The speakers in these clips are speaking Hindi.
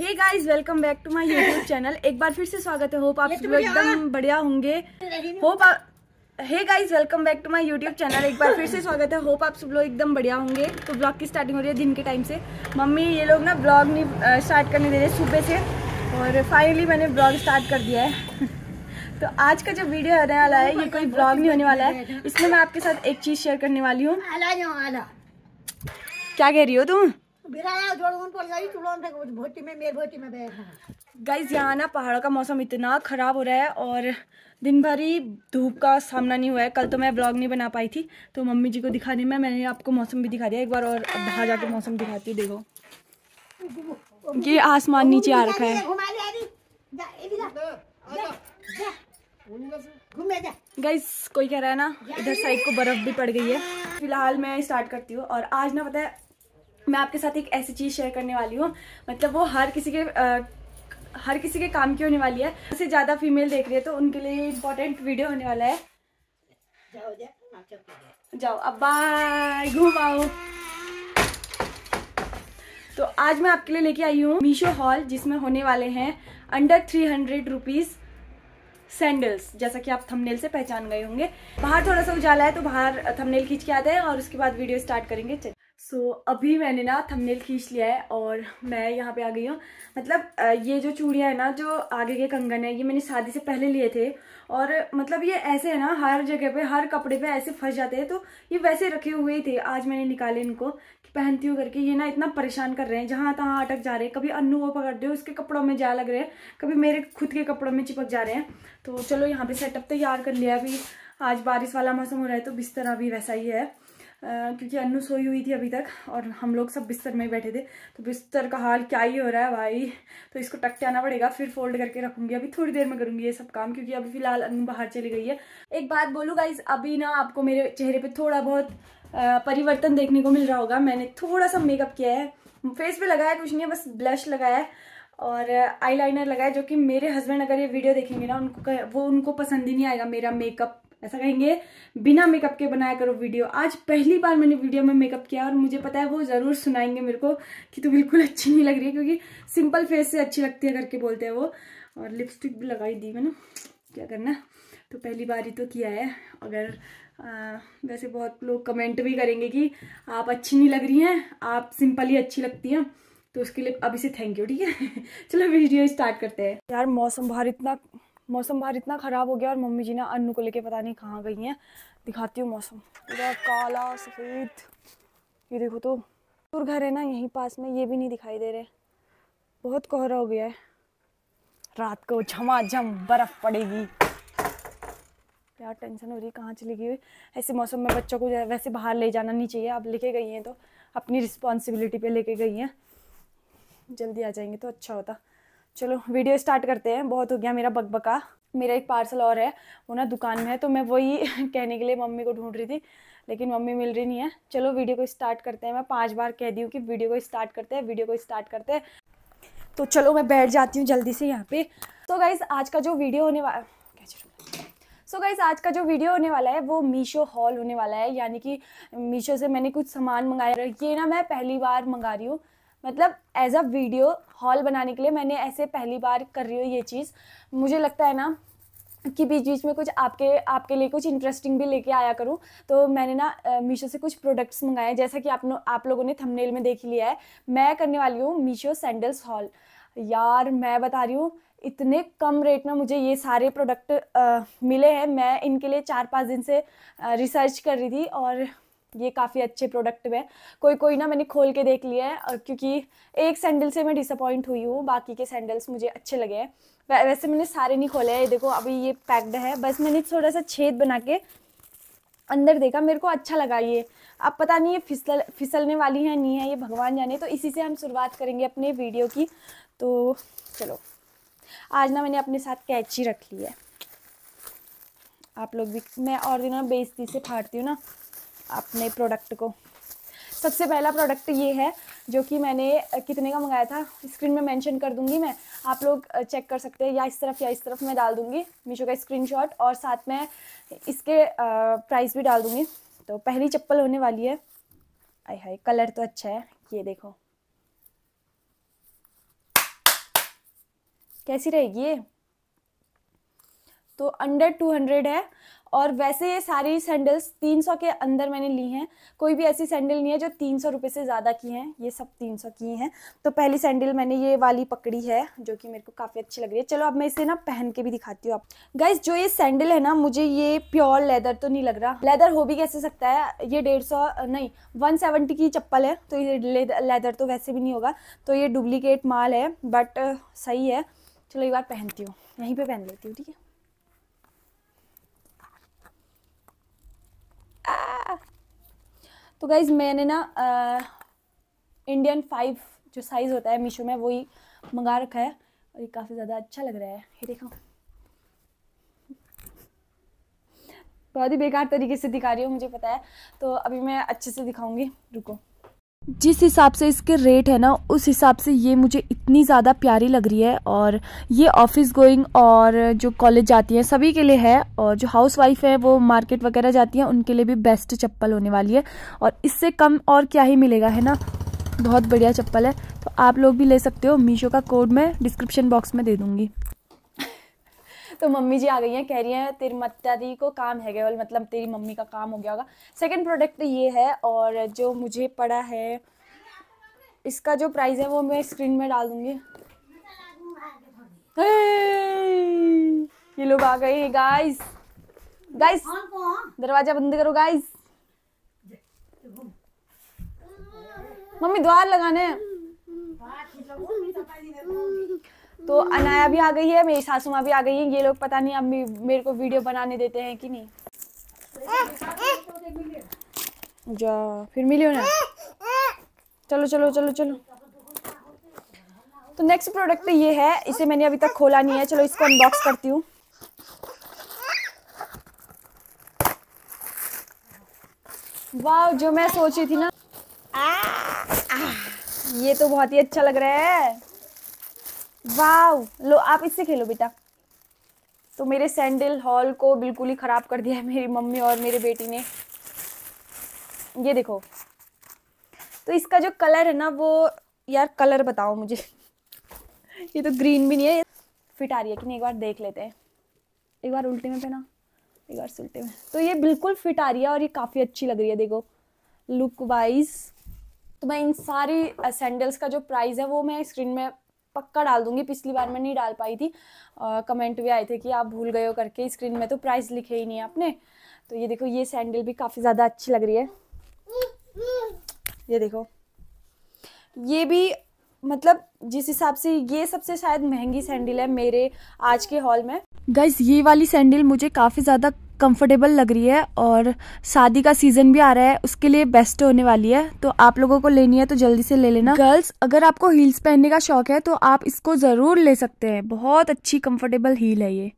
Hey guys welcome back to my YouTube channel एक बार फिर से स्वागत है होप आप तो सब एकदम बढ़िया होंगे hope hey guys welcome back to my YouTube channel एक बार फिर से स्वागत है होप आप सब लोग एकदम बढ़िया होंगे तो ब्लॉग की स्टार्टिंग हो रही है दिन के टाइम से मम्मी ये लोग ना ब्लॉग नहीं स्टार्ट करने दे रहे सुबह से और फाइनली मैंने ब्लॉग स्टार्ट कर दिया है तो आज का जो वीडियो होने वाला है ये कोई ब्लॉग नहीं होने वाला है इसमें मैं आपके साथ एक चीज़ शेयर करने वाली हूँ क्या कह रही हो तुम गाइज यहाँ ना पहाड़ों का मौसम इतना ख़राब हो रहा है और दिन भर ही धूप का सामना नहीं हुआ है कल तो मैं ब्लॉग नहीं बना पाई थी तो मम्मी जी को दिखाने में मैंने आपको मौसम भी दिखा दिया एक बार और बाहर जाके मौसम दिखाती हूँ देखो ये आसमान नीचे आ रखा है गाइस कोई कह रहा है ना इधर साइड को बर्फ भी पड़ गई है फिलहाल मैं स्टार्ट करती हूँ और आज ना पता है मैं आपके साथ एक ऐसी चीज़ शेयर करने वाली हूँ मतलब वो हर किसी के आ, हर किसी के काम की होने वाली है सबसे ज़्यादा फीमेल देख रही है तो उनके लिए इम्पोर्टेंट वीडियो होने वाला है जाओ अब बाय घूम आओ तो आज मैं आपके लिए लेके आई हूँ मीशो हॉल जिसमें होने वाले हैं under three hundred rupees sandals जैसा कि आप थंबनेल से पहचान गए होंगे बाहर थोड़ा सा उजाला है तो बाहर थंबनेल खींच के आते हैं और उसके बाद वीडियो स्टार्ट करेंगे सो so, अभी मैंने ना थंबनेल खींच लिया है और मैं यहाँ पे आ गई हूँ मतलब ये जो चूड़ियाँ है ना जो आगे के कंगन है ये मैंने शादी से पहले लिए थे और मतलब ये ऐसे है ना हर जगह पे हर कपड़े पे ऐसे फंस जाते हैं तो ये वैसे रखे हुए ही थे आज मैंने निकाले इनको कि पहनती हूँ करके ये ना इतना परेशान कर रहे हैं जहाँ तहाँ अटक जा रहे हैं कभी अन्नू वो पकड़ दे उसके कपड़ों में जा लग रहे हैं कभी मेरे खुद के कपड़ों में चिपक जा रहे हैं तो चलो यहाँ पर सेटअप तैयार कर लिया अभी आज बारिश वाला मौसम हो रहा है तो बिस्तर अभी वैसा ही है क्योंकि अनु सोई हुई थी अभी तक और हम लोग सब बिस्तर में बैठे थे तो बिस्तर का हाल क्या ही हो रहा है भाई तो इसको टक के आना पड़ेगा फिर फोल्ड करके रखूंगी अभी थोड़ी देर में करूंगी ये सब काम क्योंकि अभी फिलहाल अनु बाहर चली गई है एक बात बोलूँगा गाइज अभी ना आपको मेरे चेहरे पर थोड़ा बहुत परिवर्तन देखने को मिल रहा होगा मैंने थोड़ा सा मेकअप किया है फेस पे लगाया कुछ नहीं है बस ब्लश लगाया है और आईलाइनर लगाया जो कि मेरे हस्बैंड अगर ये वीडियो देखेंगे ना उनको वो उनको पसंद ही नहीं आएगा मेरा मेकअप ऐसा कहेंगे बिना मेकअप के बनाया करो वीडियो आज पहली बार मैंने वीडियो में मेकअप किया और मुझे पता है वो ज़रूर सुनाएंगे मेरे को कि तू तो बिल्कुल अच्छी नहीं लग रही है क्योंकि सिंपल फेस से अच्छी लगती है करके बोलते हैं वो और लिपस्टिक भी लगाई दी मैंने क्या करना तो पहली बार ही तो किया है अगर आ, वैसे बहुत लोग कमेंट भी करेंगे कि आप अच्छी नहीं लग रही हैं आप सिंपल ही अच्छी लगती हैं तो उसके लिए अभी से थैंक यू ठीक है चलो वीडियो स्टार्ट करते हैं यार मौसम बाहर इतना मौसम बाहर इतना ख़राब हो गया और मम्मी जी ना अन्नू को लेके पता नहीं कहाँ गई हैं दिखाती हूँ मौसम पूरा काला सफ़ेद ये देखो तो दूर घर है ना यहीं पास में ये भी नहीं दिखाई दे रहे बहुत कोहरा हो गया है रात को झमाझम बर्फ़ पड़ेगी यार टेंशन हो रही है कहाँ चली गई ऐसे मौसम में बच्चों को वैसे बाहर ले जाना नहीं चाहिए आप लेके गई हैं तो अपनी रिस्पॉन्सिबिलिटी पे लेके गई हैं जल्दी आ जाएंगे तो अच्छा होता चलो वीडियो स्टार्ट करते हैं बहुत हो गया मेरा बकबका मेरा एक पार्सल और है वो ना दुकान में है तो मैं वही कहने के लिए मम्मी को ढूंढ रही थी लेकिन मम्मी मिल रही नहीं है चलो वीडियो को स्टार्ट करते हैं मैं पांच बार कह दी हूँ कि वीडियो को स्टार्ट करते हैं वीडियो को स्टार्ट करते हैं तो चलो मैं बैठ जाती हूँ जल्दी से यहाँ पे तो गाइज आज का जो वीडियो होने वाला सो so गाइज आज का जो वीडियो होने वाला है वो मीशो हॉल होने वाला है यानी कि मीशो से मैंने कुछ सामान मंगाया ये ना मैं पहली बार मंगा रही हूँ मतलब एज अ वीडियो हॉल बनाने के लिए मैंने ऐसे पहली बार कर रही हूँ ये चीज़ मुझे लगता है ना कि बीच बीच में कुछ आपके आपके लिए कुछ इंटरेस्टिंग भी लेके आया करूँ तो मैंने ना मीशो से कुछ प्रोडक्ट्स मंगाए जैसा कि आप आप लोगों ने थंबनेल में देख लिया है मैं करने वाली हूँ मीशो सैंडल्स हॉल यार मैं बता रही हूँ इतने कम रेट में मुझे ये सारे प्रोडक्ट मिले हैं मैं इनके लिए चार पाँच दिन से रिसर्च कर रही थी और ये काफ़ी अच्छे प्रोडक्ट में कोई कोई ना मैंने खोल के देख लिया है क्योंकि एक सैंडल से मैं डिसअपॉइंट हुई हूँ बाकी के सैंडल्स मुझे अच्छे लगे हैं वैसे मैंने सारे नहीं खोले हैं देखो अभी ये पैक्ड है बस मैंने थोड़ा सा छेद बना के अंदर देखा मेरे को अच्छा लगा ये अब पता नहीं ये फिसल फिसलने वाली है नहीं है ये भगवान जाने तो इसी से हम शुरुआत करेंगे अपने वीडियो की तो चलो आज ना मैंने अपने साथ कैची रख ली है आप लोग भी मैं और दिनों बेइज्जती से फाड़ती हूँ ना अपने प्रोडक्ट को सबसे पहला प्रोडक्ट ये है जो कि मैंने कितने का मंगाया था स्क्रीन में मेंशन कर दूंगी मैं आप लोग चेक कर सकते हैं या इस तरफ या इस तरफ मैं डाल दूंगी मीशो का स्क्रीनशॉट और साथ में इसके प्राइस भी डाल दूंगी तो पहली चप्पल होने वाली है आई हाय कलर तो अच्छा है ये देखो कैसी रहेगी ये तो अंडर टू हंड्रेड है और वैसे ये सारी सैंडल्स 300 के अंदर मैंने ली हैं कोई भी ऐसी सैंडल नहीं है जो तीन सौ रुपये से ज़्यादा की हैं ये सब तीन सौ की हैं तो पहली सैंडल मैंने ये वाली पकड़ी है जो कि मेरे को काफ़ी अच्छी लग रही है चलो अब मैं इसे ना पहन के भी दिखाती हूँ आप गाइज जो ये सैंडल है ना मुझे ये प्योर लेदर तो नहीं लग रहा लेदर हो भी कैसे सकता है ये डेढ़ सौ नहीं वन सेवेंटी की चप्पल है तो ये लेदर तो वैसे भी नहीं होगा तो ये डुप्लीकेट माल है बट सही है चलो एक बार पहनती हूँ यहीं पर पहन लेती हूँ ठीक है तो गाइज़ मैंने ना इंडियन फाइव जो साइज़ होता है मीशो में वही मंगा रखा है और ये काफ़ी ज़्यादा अच्छा लग रहा है ये देखो बहुत ही बेकार तरीके से दिखा रही हूँ मुझे पता है तो अभी मैं अच्छे से दिखाऊंगी रुको जिस हिसाब से इसके रेट है ना उस हिसाब से ये मुझे इतनी ज़्यादा प्यारी लग रही है और ये ऑफिस गोइंग और जो कॉलेज जाती हैं सभी के लिए है और जो हाउस वाइफ है वो मार्केट वगैरह जाती हैं उनके लिए भी बेस्ट चप्पल होने वाली है और इससे कम और क्या ही मिलेगा है ना बहुत बढ़िया चप्पल है तो आप लोग भी ले सकते हो मीशो का कोड मैं डिस्क्रिप्शन बॉक्स में दे दूँगी तो मम्मी जी आ गई हैं कह रही हैं तेरी दी को काम है गया मतलब तेरी मम्मी का काम हो गया होगा सेकंड प्रोडक्ट तो ये है और जो मुझे पड़ा है इसका जो प्राइस है वो मैं स्क्रीन में डाल दूंगी ये लोग आ गए गाइस गाइस दरवाजा बंद करो गाइस मम्मी द्वार लगाने तो अनाया भी आ गई है मेरी सासू माँ भी आ गई है ये लोग पता नहीं अब मेरे को वीडियो बनाने देते हैं कि नहीं जा फिर मिलियो ना चलो चलो चलो चलो तो नेक्स्ट प्रोडक्ट तो ये है इसे मैंने अभी तक खोला नहीं है चलो इसको अनबॉक्स करती हूँ वाह जो मैं सोची थी ना ये तो बहुत ही अच्छा लग रहा है वाह लो आप इससे खेलो बेटा तो मेरे सैंडल हॉल को बिल्कुल ही ख़राब कर दिया है मेरी मम्मी और मेरे बेटी ने ये देखो तो इसका जो कलर है ना वो यार कलर बताओ मुझे ये तो ग्रीन भी नहीं है फिट आ रही है कि नहीं एक बार देख लेते हैं एक बार उल्टे में पहना एक बार सुलटे में तो ये बिल्कुल फिट आ रही है और ये काफ़ी अच्छी लग रही है देखो लुक वाइज तो मैं इन सारी सैंडल्स का जो प्राइस है वो मैं स्क्रीन में पक्का डाल दूंगी पिछली बार मैं नहीं डाल पाई थी आ, कमेंट भी आए थे कि आप भूल गए हो करके स्क्रीन में तो प्राइस लिखे ही नहीं आपने तो ये देखो ये सैंडल भी काफ़ी ज़्यादा अच्छी लग रही है ये देखो ये भी मतलब जिस हिसाब से ये सबसे शायद महंगी सैंडल है मेरे आज के हॉल में गैस ये वाली सैंडल मुझे काफ़ी ज़्यादा कंफर्टेबल लग रही है और शादी का सीजन भी आ रहा है उसके लिए बेस्ट होने वाली है तो आप लोगों को लेनी है तो जल्दी से ले लेना गर्ल्स अगर आपको हील्स पहनने का शौक है तो आप इसको ज़रूर ले सकते हैं बहुत अच्छी कंफर्टेबल हील है ये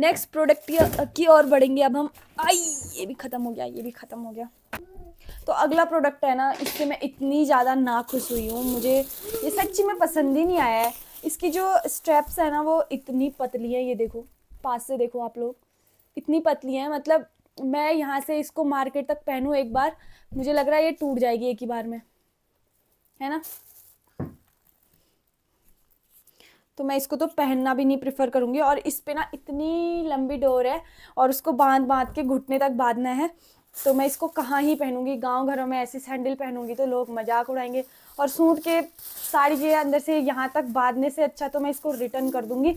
नेक्स्ट प्रोडक्ट की ओर बढ़ेंगे अब हम आई ये भी ख़त्म हो गया ये भी ख़त्म हो गया तो अगला प्रोडक्ट है ना इससे मैं इतनी ज़्यादा ना खुश हुई हूँ मुझे ये सच्ची में पसंद ही नहीं आया है इसकी जो स्ट्रैप्स है ना वो इतनी पतली है ये देखो पास से देखो आप लोग इतनी पतली है मतलब मैं यहाँ से इसको मार्केट तक पहनूँ एक बार मुझे लग रहा है ये टूट जाएगी एक ही बार में है ना तो मैं इसको तो पहनना भी नहीं प्रेफर करूँगी और इस पर ना इतनी लंबी डोर है और उसको बांध बांध के घुटने तक बांधना है तो मैं इसको कहाँ ही पहनूंगी गांव घरों में ऐसी सैंडल पहनूंगी तो लोग मजाक उड़ाएंगे और सूट के साड़ी के अंदर से यहाँ तक बांधने से अच्छा तो मैं इसको रिटर्न कर दूंगी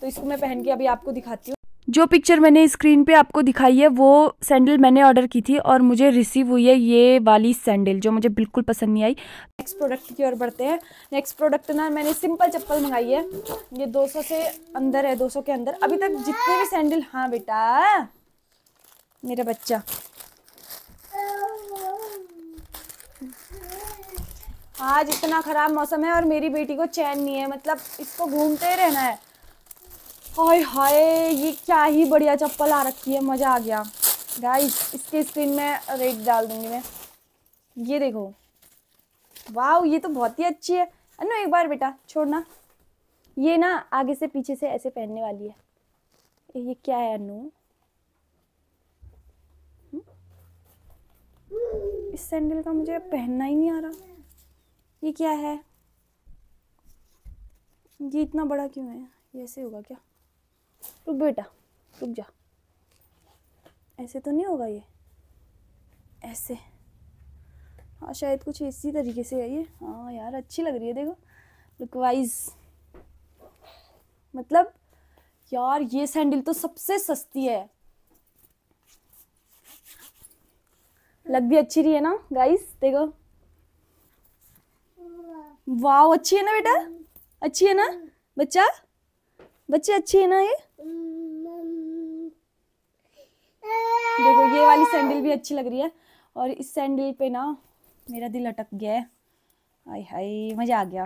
तो इसको मैं पहन के अभी आपको दिखाती हूँ जो पिक्चर मैंने स्क्रीन पे आपको दिखाई है वो सैंडल मैंने ऑर्डर की थी और मुझे रिसीव हुई है ये वाली सैंडल जो मुझे बिल्कुल पसंद नहीं आई नेक्स्ट प्रोडक्ट की ओर बढ़ते हैं नेक्स्ट प्रोडक्ट ना मैंने सिंपल चप्पल मंगाई है ये 200 से अंदर है 200 के अंदर अभी तक जितने भी सैंडल हाँ बेटा मेरा बच्चा आज इतना ख़राब मौसम है और मेरी बेटी को चैन नहीं है मतलब इसको घूमते रहना है हाय हाय ये क्या ही बढ़िया चप्पल आ रखी है मज़ा आ गया गाइस इसके स्क्रीन में रेट डाल दूंगी मैं ये देखो वाह ये तो बहुत ही अच्छी है अनु एक बार बेटा छोड़ना ये ना आगे से पीछे से ऐसे पहनने वाली है ये क्या है अनु हम्म? इस सैंडल का मुझे पहनना ही नहीं आ रहा ये क्या है ये इतना बड़ा क्यों है ये ऐसे होगा क्या रुक बेटा रुक जा ऐसे तो नहीं होगा ये ऐसे हाँ शायद कुछ इसी तरीके से है ये हाँ यार अच्छी लग रही है देखो लुक वाइज मतलब यार ये सैंडल तो सबसे सस्ती है लग भी अच्छी रही है ना गाइस देखो वाह अच्छी है ना बेटा अच्छी है ना बच्चा बच्चे अच्छे हैं ना ये हम्म, देखो ये वाली सैंडल हम्म। भी अच्छी लग रही है और इस सैंडल पे ना मेरा दिल अटक गया है हाय हाय मज़ा आ गया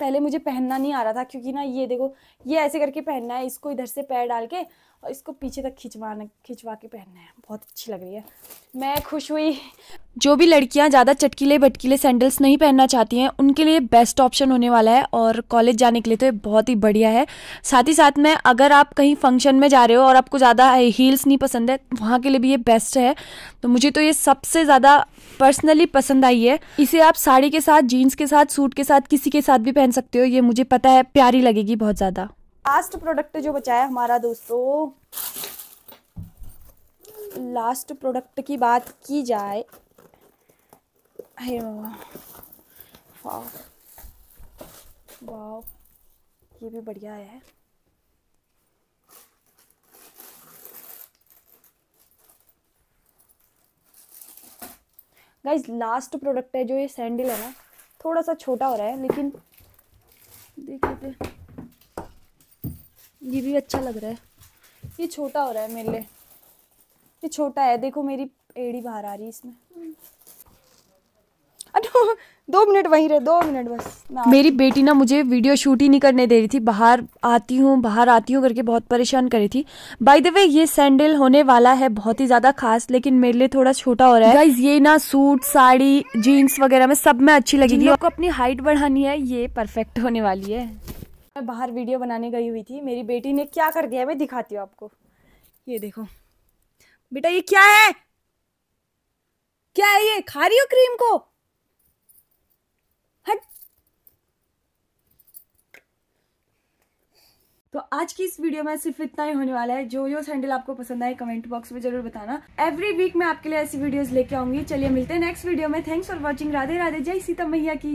पहले मुझे पहनना नहीं आ रहा था क्योंकि ना ये देखो ये ऐसे करके पहनना है इसको इधर से पैर डाल के और इसको पीछे तक खिंचवाने खिंचवा के पहनना है बहुत अच्छी लग रही है मैं खुश हुई जो भी लड़कियां ज़्यादा चटकीले भटकीले सैंडल्स नहीं पहनना चाहती हैं उनके लिए बेस्ट ऑप्शन होने वाला है और कॉलेज जाने के लिए तो ये बहुत ही बढ़िया है साथ ही साथ में अगर आप कहीं फंक्शन में जा रहे हो और आपको ज़्यादा हील्स नहीं पसंद है वहाँ के लिए भी ये बेस्ट है तो मुझे तो ये सबसे ज़्यादा पर्सनली पसंद आई है इसे आप साड़ी के साथ जीन्स के साथ सूट के साथ किसी के साथ भी पहन सकते हो ये मुझे पता है प्यारी लगेगी बहुत ज़्यादा लास्ट प्रोडक्ट जो बचा है हमारा दोस्तों लास्ट प्रोडक्ट की बात की जाए ये भी बढ़िया है गाइज लास्ट प्रोडक्ट है जो ये सैंडल है ना थोड़ा सा छोटा हो रहा है लेकिन देखिए ये भी अच्छा लग रहा है ये छोटा हो रहा है मेरे लिए ये छोटा है देखो मेरी एड़ी बाहर आ रही है इसमें दो मिनट वहीं रहे दो मिनट बस मेरी बेटी ना मुझे वीडियो शूट ही नहीं करने दे रही थी बाहर आती हूँ बाहर आती हूँ करके बहुत परेशान करी थी बाय द वे ये सैंडल होने वाला है बहुत ही ज़्यादा खास लेकिन मेरे लिए थोड़ा छोटा हो रहा है ये ना सूट साड़ी जीन्स वगैरह में सब में अच्छी लगी आपको अपनी हाइट बढ़ानी है ये परफेक्ट होने वाली है मैं बाहर वीडियो बनाने गई हुई थी मेरी बेटी ने क्या कर दिया मैं दिखाती हूँ आपको ये देखो बेटा ये क्या है क्या है ये खा रही हो क्रीम को हट तो आज की इस वीडियो में सिर्फ इतना ही होने वाला है जो जो सैंडल आपको पसंद आए कमेंट बॉक्स में जरूर बताना एवरी वीक मैं आपके लिए ऐसी वीडियोस लेके आऊंगी चलिए मिलते हैं नेक्स्ट वीडियो में thanks for watching Radhe Radhe जय सीता मैया की